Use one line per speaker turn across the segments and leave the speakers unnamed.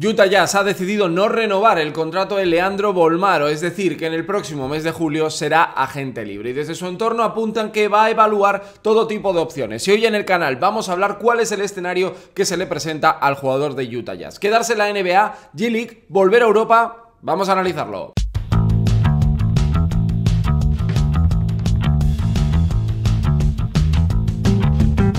Utah Jazz ha decidido no renovar el contrato de Leandro Bolmaro, es decir, que en el próximo mes de julio será agente libre. Y desde su entorno apuntan que va a evaluar todo tipo de opciones. Y hoy en el canal vamos a hablar cuál es el escenario que se le presenta al jugador de Utah Jazz. Quedarse en la NBA, G-League, volver a Europa, vamos a analizarlo.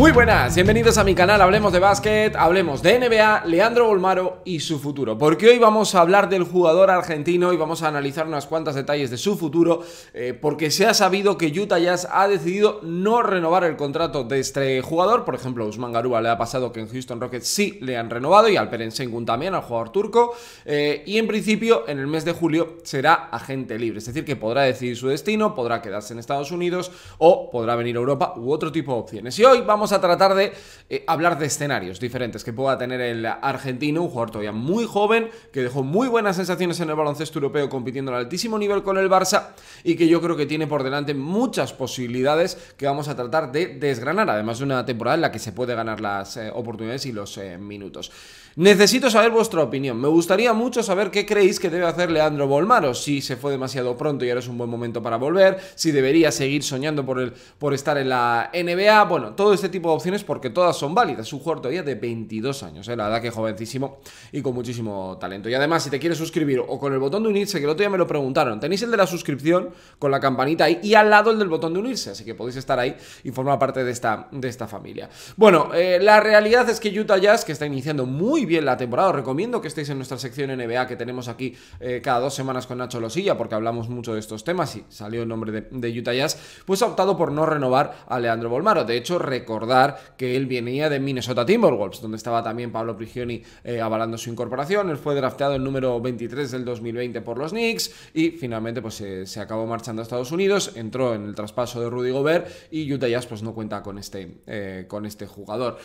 Muy buenas, bienvenidos a mi canal Hablemos de Básquet, hablemos de NBA, Leandro Bolmaro y su futuro. Porque hoy vamos a hablar del jugador argentino y vamos a analizar unas cuantas detalles de su futuro, eh, porque se ha sabido que Utah Jazz ha decidido no renovar el contrato de este jugador. Por ejemplo, Usman Garúa le ha pasado que en Houston Rockets sí le han renovado y al Sengun también, al jugador turco. Eh, y en principio, en el mes de julio será agente libre, es decir, que podrá decidir su destino, podrá quedarse en Estados Unidos o podrá venir a Europa u otro tipo de opciones. Y hoy vamos a tratar de eh, hablar de escenarios diferentes que pueda tener el argentino, un jugador todavía muy joven, que dejó muy buenas sensaciones en el baloncesto europeo compitiendo al altísimo nivel con el Barça y que yo creo que tiene por delante muchas posibilidades que vamos a tratar de desgranar, además de una temporada en la que se puede ganar las eh, oportunidades y los eh, minutos. Necesito saber vuestra opinión. Me gustaría mucho saber qué creéis que debe hacer Leandro Bolmaro. Si se fue demasiado pronto y ahora es un buen momento para volver. Si debería seguir soñando por, el, por estar en la NBA. Bueno, todo este tipo de opciones porque todas son válidas. Es un jugador todavía de 22 años. Eh, la verdad que jovencísimo y con muchísimo talento. Y además, si te quieres suscribir o con el botón de unirse, que el otro día me lo preguntaron, tenéis el de la suscripción con la campanita ahí y al lado el del botón de unirse. Así que podéis estar ahí y formar parte de esta, de esta familia. Bueno, eh, la realidad es que Utah Jazz, que está iniciando muy bien la temporada. Os recomiendo que estéis en nuestra sección NBA que tenemos aquí eh, cada dos semanas con Nacho Losilla, porque hablamos mucho de estos temas y salió el nombre de, Utah Jazz, pues ha optado por no renovar a Leandro Bolmaro. De hecho, recordar que él venía de Minnesota Timberwolves, donde estaba también Pablo Prigioni eh, avalando su incorporación. Él fue drafteado el número 23 del 2020 por los Knicks y finalmente pues se acabó marchando a Estados Unidos, entró en el traspaso de Rudy Gobert y Utah Jazz pues no cuenta con este, eh, con este jugador.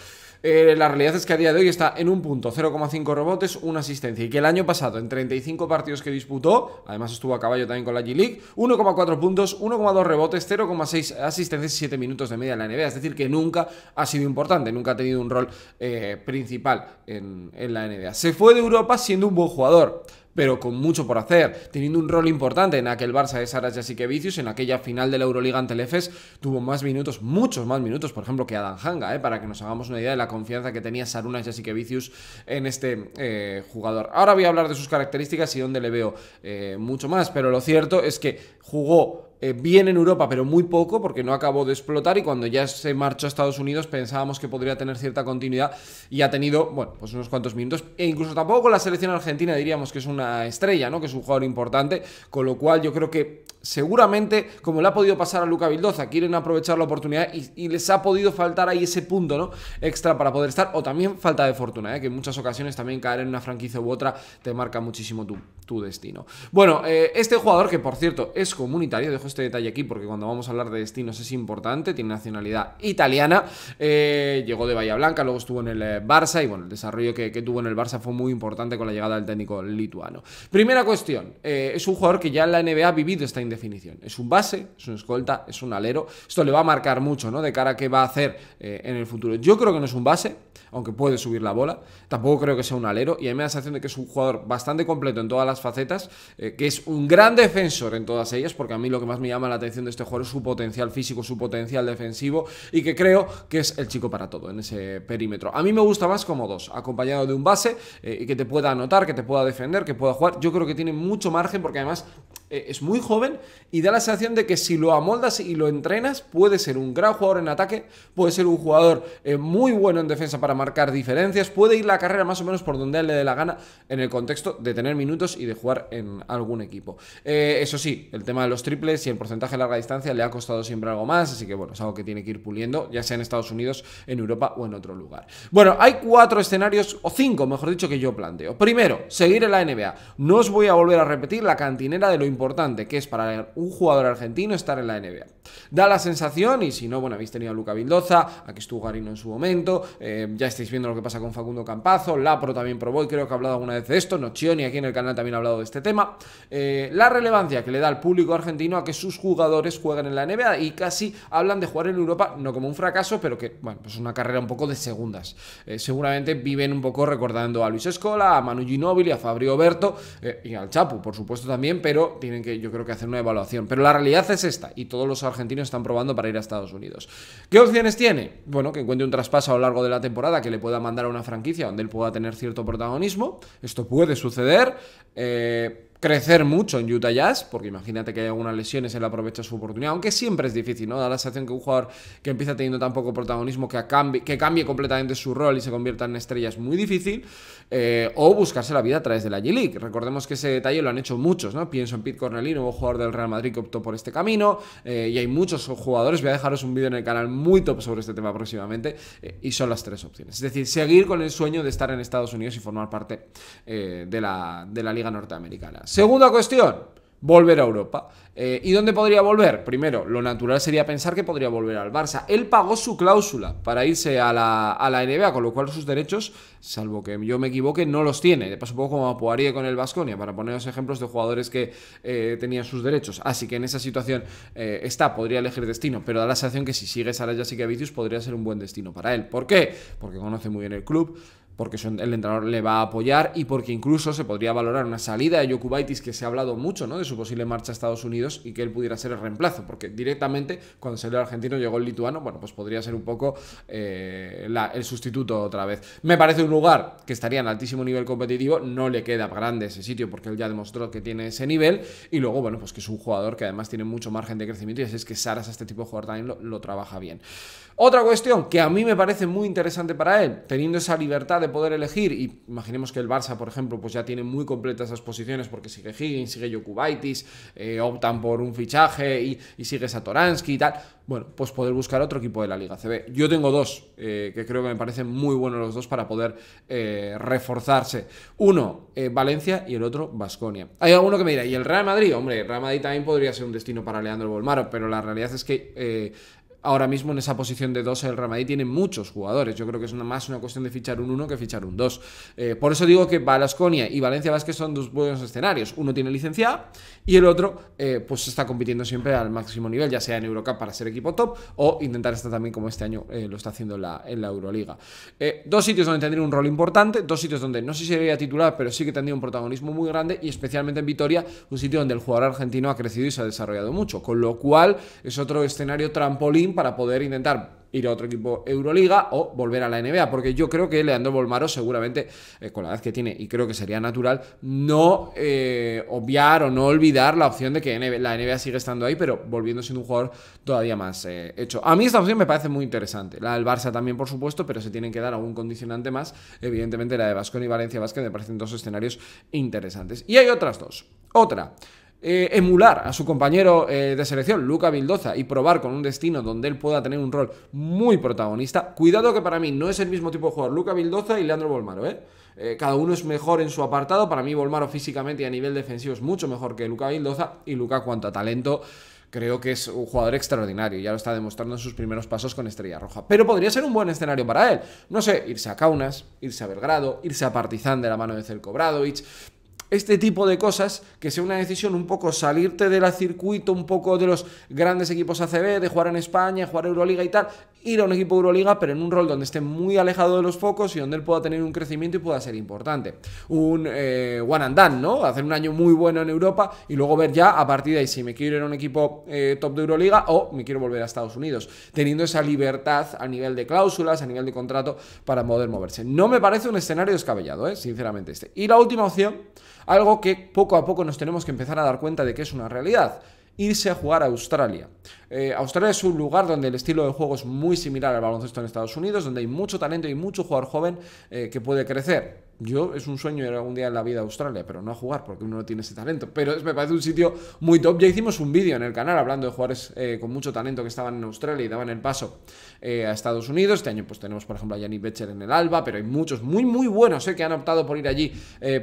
la realidad es que a día de hoy está en un punto 0,5 rebotes, una asistencia. Y que el año pasado, en 35 partidos que disputó, además estuvo a caballo también con la G-League, 1,4 puntos, 1,2 rebotes, 0,6 asistencias y 7 minutos de media en la NBA. Es decir, que nunca ha sido importante, nunca ha tenido un rol eh, principal en, en la NBA. Se fue de Europa siendo un buen jugador pero con mucho por hacer, teniendo un rol importante en aquel Barça de Saras y e Vicius, en aquella final de la Euroliga ante el tuvo más minutos, muchos más minutos, por ejemplo, que Adam Hanga, eh, para que nos hagamos una idea de la confianza que tenía Sarunas y e Vicius en este eh, jugador. Ahora voy a hablar de sus características y donde le veo eh, mucho más, pero lo cierto es que jugó eh, bien en Europa, pero muy poco, porque no acabó de explotar y cuando ya se marchó a Estados Unidos pensábamos que podría tener cierta continuidad y ha tenido, bueno, pues unos cuantos minutos. E incluso tampoco con la selección argentina diríamos que es una estrella, ¿no? Que es un jugador importante, con lo cual yo creo que seguramente, como le ha podido pasar a Luca Bildoza, quieren aprovechar la oportunidad y, les ha podido faltar ahí ese punto, ¿no? Extra para poder estar, o también falta de fortuna, ¿eh? Que en muchas ocasiones también caer en una franquicia u otra te marca muchísimo tu, destino. Bueno, eh, este jugador, que por cierto es comunitario, dejo este detalle aquí porque cuando vamos a hablar de destinos es importante, tiene nacionalidad italiana, eh, llegó de Bahía Blanca, luego estuvo en el eh, Barça y bueno, el desarrollo que, tuvo en el Barça fue muy importante con la llegada del técnico lituano. Primera cuestión, eh, es un jugador que ya en la NBA ha vivido esta indefinición, es un base, es un escolta, es un alero, esto le va a marcar mucho, ¿no? De cara a qué va a hacer en el futuro. Yo creo que no es un base, aunque puede subir la bola, tampoco creo que sea un alero y a mí me da la sensación de que es un jugador bastante completo en todas las facetas, que es un gran defensor en todas ellas, porque a mí lo que más me llama la atención de este jugador su potencial físico, su potencial defensivo y que creo que es el chico para todo en ese perímetro. A mí me gusta más como dos, acompañado de un base eh, y que te pueda anotar, que te pueda defender, que pueda jugar. Yo creo que tiene mucho margen porque además eh, es muy joven y da la sensación de que si lo amoldas y lo entrenas, puede ser un gran jugador en ataque, puede ser un jugador eh, muy bueno en defensa para marcar diferencias, puede ir la carrera más o menos por donde él le dé la gana en el contexto de tener minutos y de jugar en algún equipo. Eh, eso sí, el tema de los triples y el porcentaje de larga distancia le ha costado siempre algo más, así que bueno, es algo que tiene que ir puliendo, ya sea en Estados Unidos, en Europa o en otro lugar. Bueno, hay cuatro escenarios, o cinco, mejor dicho, que yo planteo. Primero, seguir en la NBA. No os voy a volver a repetir la cantinera de lo importante importante que es para un jugador argentino estar en la NBA. Da la sensación, y si no, bueno, habéis tenido a Luca Vildoza, aquí estuvo Garino en su momento, eh, ya estáis viendo lo que pasa con Facundo Campazo, Lapro también probó y creo que ha hablado alguna vez de esto, ni aquí en el canal también ha hablado de este tema. Eh, la relevancia que le da al público argentino a que sus jugadores jueguen en la NBA y casi hablan de jugar en Europa, no como un fracaso, pero que, bueno, es pues una carrera un poco de segundas. Eh, seguramente viven un poco recordando a Luis Escola, a Manu Ginóbili, a Fabrio Berto y al Chapu, por supuesto también, pero tienen que, yo creo que hacer una evaluación. Pero la realidad es esta, y todos los argentinos están probando para ir a Estados Unidos. ¿Qué opciones tiene? Bueno, que encuentre un traspaso a lo largo de la temporada que le pueda mandar a una franquicia donde él pueda tener cierto protagonismo. Esto puede suceder. Eh, crecer mucho en Utah Jazz, porque imagínate que hay algunas lesiones, él aprovecha su oportunidad, aunque siempre es difícil, ¿no? Da la sensación que un jugador que empieza teniendo tan poco protagonismo, que cambie, que cambie completamente su rol y se convierta en estrella es muy difícil, eh, o buscarse la vida a través de la G-League. Recordemos que ese detalle lo han hecho muchos, ¿no? Pienso en Pete Cornellino un jugador del Real Madrid que optó por este camino, eh, y hay muchos jugadores, voy a dejaros un vídeo en el canal muy top sobre este tema próximamente, eh, y son las tres opciones. Es decir, seguir con el sueño de estar en Estados Unidos y formar parte de, la, de la Liga Norteamericana. Segunda cuestión, volver a Europa. Eh, ¿Y dónde podría volver? Primero, lo natural sería pensar que podría volver al Barça. Él pagó su cláusula para irse a la, NBA, con lo cual sus derechos, salvo que yo me equivoque, no los tiene. De paso, poco como Poirier con el Basconia, para poneros ejemplos de jugadores que eh, tenían sus derechos. Así que en esa situación eh, está, podría elegir destino, pero da la sensación que si sigue que Vicius podría ser un buen destino para él. ¿Por qué? Porque conoce muy bien el club porque el entrenador le va a apoyar y porque incluso se podría valorar una salida de Yokubaitis, que se ha hablado mucho ¿no? de su posible marcha a Estados Unidos y que él pudiera ser el reemplazo, porque directamente cuando salió el argentino llegó el lituano, bueno, pues podría ser un poco eh, el sustituto otra vez. Me parece un lugar que estaría en altísimo nivel competitivo, no le queda grande ese sitio porque él ya demostró que tiene ese nivel y luego, bueno, pues que es un jugador que además tiene mucho margen de crecimiento y así es que Saras, este tipo de jugador también lo trabaja bien. Otra cuestión que a mí me parece muy interesante para él, teniendo esa libertad de poder elegir, y imaginemos que el Barça, por ejemplo, pues ya tiene muy completas esas posiciones porque sigue Higgins, sigue Jokubaitis, eh, optan por un fichaje y, y sigue Satoransky y tal, bueno, pues poder buscar otro equipo de la Liga CB. Yo tengo dos, eh, que creo que me parecen muy buenos los dos para poder eh, reforzarse. Uno, Valencia, y el otro, Basconia. Hay alguno que me dirá, ¿y el Real Madrid? Hombre, Real Madrid también podría ser un destino para Leandro Bolmaro, pero la realidad es que ahora mismo en esa posición de 2 el Ramadí tiene muchos jugadores. Yo creo que es más una cuestión de fichar un 1 que fichar un 2. Eh, por eso digo que Balasconia y Valencia Vázquez son dos buenos escenarios. Uno tiene licencia y el otro eh, pues está compitiendo siempre al máximo nivel, ya sea en Eurocup para ser equipo top o intentar estar también como este año eh, lo está haciendo en la, en la Euroliga. dos sitios donde tendría un rol importante, dos sitios donde no sé si sería titular, pero sí que tendría un protagonismo muy grande y especialmente en Vitoria, un sitio donde el jugador argentino ha crecido y se ha desarrollado mucho, con lo cual es otro escenario trampolín para poder intentar ir a otro equipo Euroliga o volver a la NBA, porque yo creo que Leandro Bolmaro seguramente, eh, con la edad que tiene, y creo que sería natural, no eh, obviar o no olvidar la opción de que la NBA sigue estando ahí, pero volviendo siendo un jugador todavía más eh, hecho. A mí esta opción me parece muy interesante, la del Barça también, por supuesto, pero se tienen que dar algún condicionante más, evidentemente la de Vascon y Valencia Vázquez me parecen dos escenarios interesantes. Y hay otras dos. Otra, eh, emular a su compañero eh, de selección, Luca Vildoza, y probar con un destino donde él pueda tener un rol muy protagonista. Cuidado que para mí no es el mismo tipo de jugador Luca Vildoza y Leandro Bolmaro, ¿eh? cada uno es mejor en su apartado. Para mí, Bolmaro físicamente y a nivel defensivo es mucho mejor que Luca Vildoza. Y Luca, cuanto a talento, creo que es un jugador extraordinario, ya lo está demostrando en sus primeros pasos con Estrella Roja. Pero podría ser un buen escenario para él. No sé, irse a Kaunas, irse a Belgrado, irse a Partizan de la mano de Zelko Bradovich este tipo de cosas, que sea una decisión un poco salirte del circuito, un poco de los grandes equipos ACB, de jugar en España, jugar Euroliga y tal, ir a un equipo Euroliga, pero en un rol donde esté muy alejado de los focos y donde él pueda tener un crecimiento y pueda ser importante. Un eh, one and done, ¿no? Hacer un año muy bueno en Europa y luego ver ya a partir de ahí si me quiero ir a un equipo eh, top de Euroliga o me quiero volver a Estados Unidos, teniendo esa libertad a nivel de cláusulas, a nivel de contrato para poder moverse. No me parece un escenario descabellado, ¿eh? sinceramente este. Y la última opción algo que poco a poco nos tenemos que empezar a dar cuenta de que es una realidad irse a jugar a Australia. Eh, Australia es un lugar donde el estilo de juego es muy similar al baloncesto en Estados Unidos, donde hay mucho talento y mucho jugador joven eh, que puede crecer. Yo es un sueño ir algún día en la vida a Australia, pero no a jugar, porque uno no tiene ese talento. Pero es, me parece un sitio muy top. Ya hicimos un vídeo en el canal hablando de jugadores eh, con mucho talento que estaban en Australia y daban el paso eh, a Estados Unidos. Este año pues tenemos, por ejemplo, a Yannick Becher en el Alba, pero hay muchos muy, muy buenos eh, que han optado por ir allí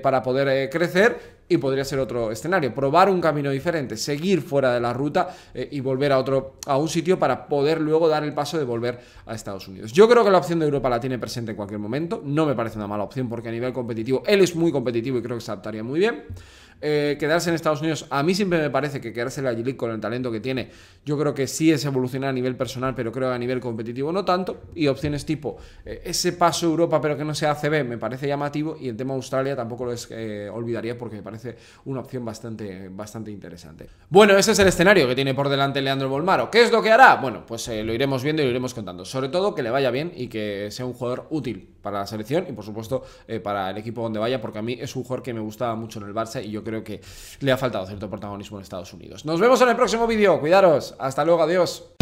para poder crecer y podría ser otro escenario. Probar un camino diferente, seguir fuera de la ruta eh, y volver a otro, a un sitio para poder luego dar el paso de volver a Estados Unidos. Yo creo que la opción de Europa la tiene presente en cualquier momento. No me parece una mala opción porque a nivel competitivo él es muy competitivo y creo que se adaptaría muy bien. Eh, quedarse en Estados Unidos, a mí siempre me parece que quedarse en la g con el talento que tiene, yo creo que sí es evolucionar a nivel personal, pero creo a nivel competitivo no tanto. Y opciones tipo eh, ese paso Europa, pero que no sea CB, me parece llamativo. Y el tema Australia tampoco lo olvidaría porque me parece parece una opción bastante, bastante interesante. Bueno, ese es el escenario que tiene por delante Leandro Bolmaro. ¿Qué es lo que hará? Bueno, pues eh, lo iremos viendo y lo iremos contando. Sobre todo que le vaya bien y que sea un jugador útil para la selección y por supuesto eh, para el equipo donde vaya, porque a mí es un jugador que me gustaba mucho en el Barça y yo creo que le ha faltado cierto protagonismo en Estados Unidos. Nos vemos en el próximo vídeo, cuidaros, hasta luego, adiós.